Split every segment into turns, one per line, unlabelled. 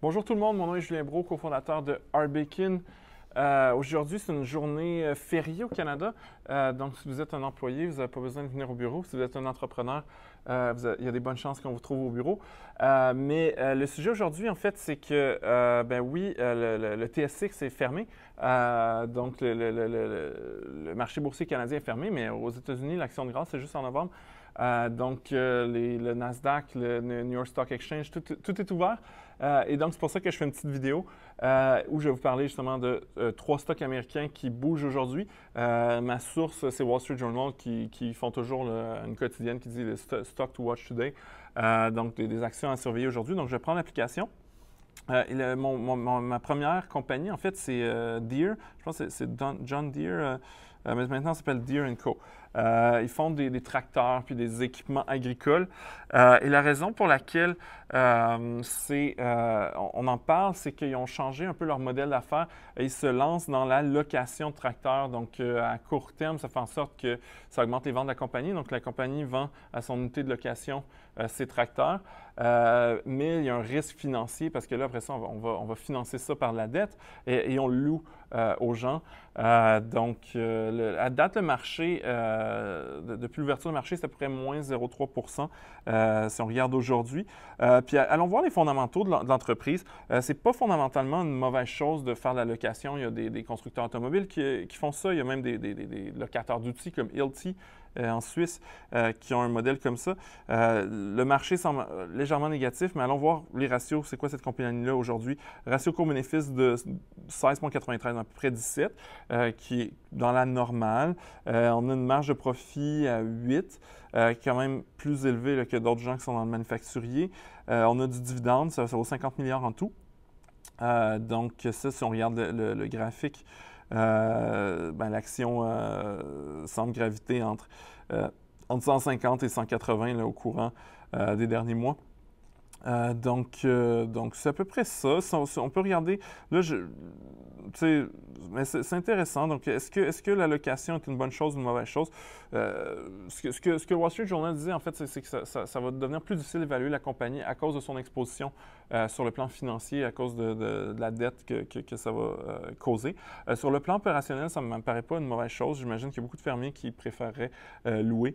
Bonjour tout le monde, mon nom est Julien Bro, cofondateur de Arbekin. Euh, aujourd'hui, c'est une journée euh, fériée au Canada. Euh, donc, si vous êtes un employé, vous n'avez pas besoin de venir au bureau. Si vous êtes un entrepreneur, il y a des bonnes chances qu'on vous trouve au bureau. mais le sujet aujourd'hui, en fait, c'est que, ben oui, le, TSX est fermé. donc, le, le, marché boursier canadien est fermé, mais aux États-Unis, l'action de grâce, c'est juste en novembre. Euh, donc, euh, le Nasdaq, le New York Stock Exchange, tout, est ouvert. Euh, et donc, c'est pour ça que je fais une petite vidéo où je vais vous parler justement de trois stocks américains qui bougent aujourd'hui. ma source, c'est Wall Street Journal qui, font toujours le, une quotidienne qui dit le stock to watch today. donc, des, actions à surveiller aujourd'hui. Donc, je prends l'application. ma première compagnie, en fait, c'est Deere. Je pense que c'est John Deere. Euh, mais maintenant, ça s'appelle Deer Co. Euh, ils font des, tracteurs puis des équipements agricoles. Euh, et la raison pour laquelle c'est, on, en parle, c'est qu'ils ont changé un peu leur modèle d'affaires. Et ils se lancent dans la location de tracteurs. Donc, à court terme, ça fait en sorte que ça augmente les ventes de la compagnie. Donc, la compagnie vend à son unité de location ses tracteurs. mais il y a un risque financier parce que là, après ça, on va, financer ça par la dette et, on loue aux gens. donc, à date, le marché, euh, depuis l'ouverture du marché, c'est à peu près moins 0,3 euh, si on regarde aujourd'hui. Euh, puis allons voir les fondamentaux de l'entreprise. c'est pas fondamentalement une mauvaise chose de faire de la location. Il y a des, constructeurs automobiles qui, font ça. Il y a même des, des, des locataires d'outils comme ILTI euh, en Suisse euh, qui ont un modèle comme ça. Euh, le marché semble légèrement négatif, mais allons voir les ratios. C'est quoi cette compagnie-là aujourd'hui? Ratio cours bénéfice de 16,93, à peu près 17, qui est dans la normale. on a une marge de profit à 8. quand même plus élevée que d'autres gens qui sont dans le manufacturier. on a du dividende, ça, vaut 50 milliards en tout. donc ça, si on regarde le graphique euh, ben, l'action semble euh, graviter entre, euh, entre 150 et 180 là, au courant des derniers mois. Euh, donc, euh, donc c'est à peu près ça. On peut regarder. Là, je, mais c'est intéressant. Donc, est-ce que, est que la location est une bonne chose ou une mauvaise chose? Euh, ce, que, ce, que, ce, que, Wall Street Journal disait, en fait, c'est que ça, va devenir plus difficile d'évaluer la compagnie à cause de son exposition sur le plan financier, à cause de, la dette que, que, ça va causer. sur le plan opérationnel, ça ne me paraît pas une mauvaise chose. J'imagine qu'il y a beaucoup de fermiers qui préféreraient louer.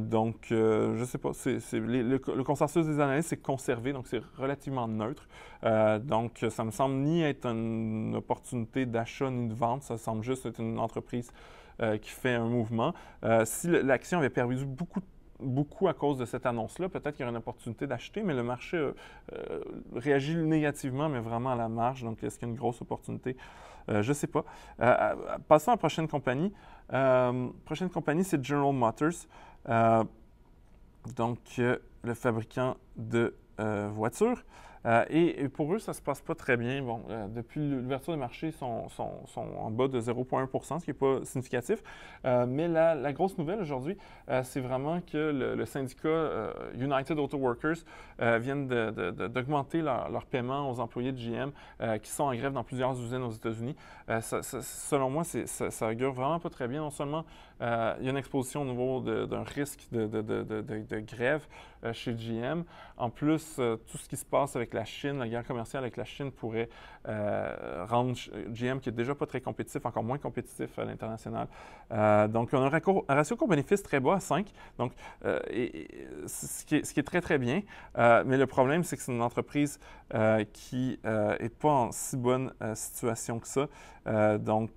donc, je ne sais pas. c'est le, consensus des analystes, c'est donc c'est relativement neutre. Euh, donc, ça me semble ni être une opportunité d'achat ni de vente, ça semble juste être une entreprise euh, qui fait un mouvement. Euh, si l'action avait perdu beaucoup beaucoup à cause de cette annonce-là. Peut-être qu'il y aurait une opportunité d'acheter, mais le marché réagit négativement, mais vraiment à la marge. Donc, est-ce qu'il y a une grosse opportunité? je ne sais pas. passons à la prochaine compagnie. prochaine compagnie, c'est General Motors. donc, le fabricant de euh, voiture. Euh, et, pour eux, ça ne se passe pas très bien. Bon, euh, depuis l'ouverture des marchés, ils sont, en bas de 0,1 ce qui n'est pas significatif. Euh, mais la, grosse nouvelle aujourd'hui, c'est vraiment que le, syndicat United Auto Workers viennent d'augmenter leur, leur, paiement aux employés de GM qui sont en grève dans plusieurs usines aux États-Unis. selon moi, ça, augure vraiment pas très bien. Non seulement il y a une exposition au niveau d'un risque de, grève chez GM, en plus, tout ce qui se passe avec la la Chine, la guerre commerciale avec la Chine pourrait euh, rendre GM, qui est déjà pas très compétitif, encore moins compétitif à l'international. Euh, donc, on a un, ratio coût-bénéfice très bas à 5, donc, euh, ce, qui est, très, très bien. mais le problème, c'est que c'est une entreprise qui n'est pas en si bonne situation que ça. donc,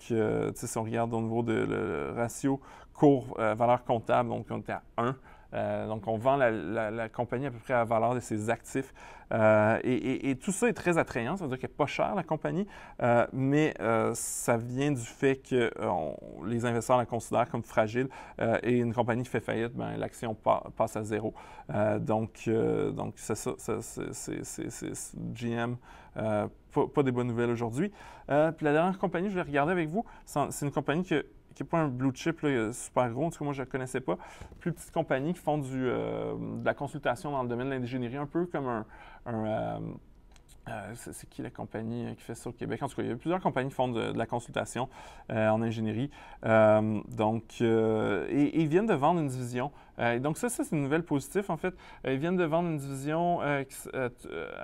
si on regarde au niveau de le ratio cours-valeur comptable, donc on était à 1. Euh, donc, on vend la, compagnie à peu près à la valeur de ses actifs. Euh, et, tout ça est très attrayant. Ça veut dire qu'elle n'est pas chère, la compagnie, euh, mais ça vient du fait que les investisseurs la considèrent comme fragile et une compagnie fait faillite, ben, l'action passe à zéro. donc, donc c'est ça. c'est GM. Pas, pas, des bonnes nouvelles aujourd'hui. puis la dernière compagnie, je vais regarder avec vous, c'est une compagnie que qui n'est pas un blue chip super gros, en tout cas moi je ne connaissais pas, plus petites compagnies qui font euh, de la consultation dans le domaine de l'ingénierie, un peu comme un... Euh, euh, c'est qui la compagnie qui fait ça au Québec? En tout cas, il y a plusieurs compagnies qui font de, la consultation en ingénierie. donc, ils viennent de vendre une division euh, donc ça, c'est une nouvelle positive. En fait, euh, ils viennent de vendre une division, euh,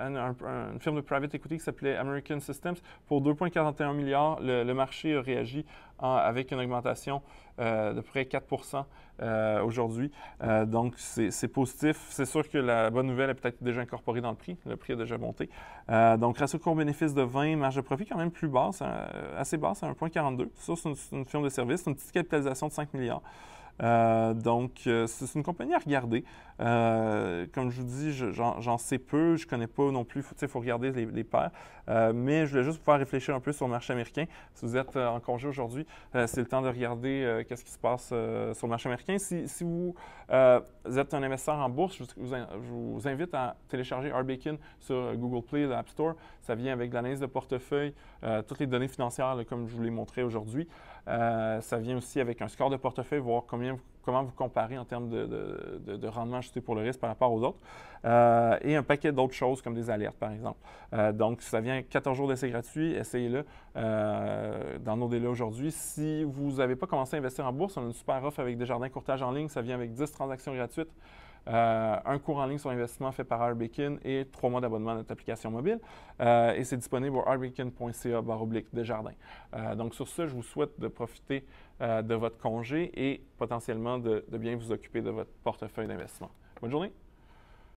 une, firme de private equity qui s'appelait American Systems pour 2,41 milliards. Le, marché a réagi avec une augmentation de près 4 aujourd'hui. donc c'est positif. C'est sûr que la bonne nouvelle est peut-être déjà incorporée dans le prix. Le prix a déjà monté. donc ratio court-bénéfice de 20, marge de profit quand même plus basse, hein, assez basse à 1,42. Ça, c'est une, une firme de service, une petite capitalisation de 5 milliards. Euh, donc, euh, c'est une compagnie à regarder. Euh, comme je vous dis, j'en sais peu, je ne connais pas non plus, il faut regarder les, les paires. mais je voulais juste vous faire réfléchir un peu sur le marché américain. Si vous êtes en congé aujourd'hui, c'est le temps de regarder qu'est-ce qui se passe sur le marché américain. Si, vous, êtes un investisseur en bourse, je vous, invite à télécharger Arbacon sur Google Play, l'App Store. Ça vient avec l'analyse de portefeuille, toutes les données financières, comme je vous l'ai montré aujourd'hui. Euh, ça vient aussi avec un score de portefeuille, voir combien, comment vous comparez en termes de, rendement ajusté pour le risque par rapport aux autres. Euh, et un paquet d'autres choses comme des alertes, par exemple. Euh, donc, ça vient 14 jours d'essai gratuit, essayez-le dans nos délais aujourd'hui. Si vous n'avez pas commencé à investir en bourse, on a une super offre avec des jardins Courtage en ligne, ça vient avec 10 transactions gratuites. Euh, un cours en ligne sur l'investissement fait par Arbekin et trois mois d'abonnement à notre application mobile. Euh, et c'est disponible au barre oblique de jardins euh, donc sur ce, je vous souhaite de profiter de votre congé et potentiellement de bien vous occuper de votre portefeuille d'investissement. Bonne journée!